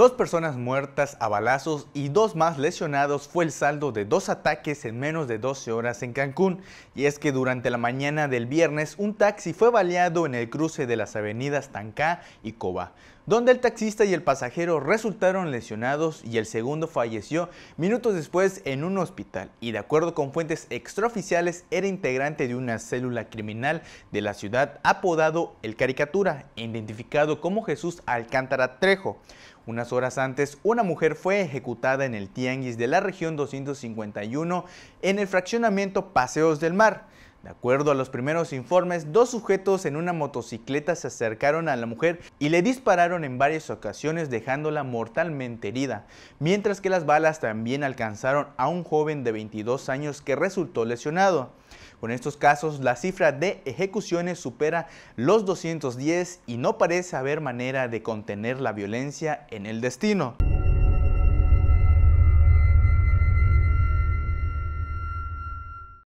Dos personas muertas a balazos y dos más lesionados fue el saldo de dos ataques en menos de 12 horas en Cancún. Y es que durante la mañana del viernes un taxi fue baleado en el cruce de las avenidas Tancá y Coba donde el taxista y el pasajero resultaron lesionados y el segundo falleció minutos después en un hospital y de acuerdo con fuentes extraoficiales era integrante de una célula criminal de la ciudad apodado El Caricatura, identificado como Jesús Alcántara Trejo. Unas horas antes, una mujer fue ejecutada en el Tianguis de la región 251 en el fraccionamiento Paseos del Mar. De acuerdo a los primeros informes, dos sujetos en una motocicleta se acercaron a la mujer y le dispararon en varias ocasiones dejándola mortalmente herida, mientras que las balas también alcanzaron a un joven de 22 años que resultó lesionado. Con estos casos, la cifra de ejecuciones supera los 210 y no parece haber manera de contener la violencia en el destino.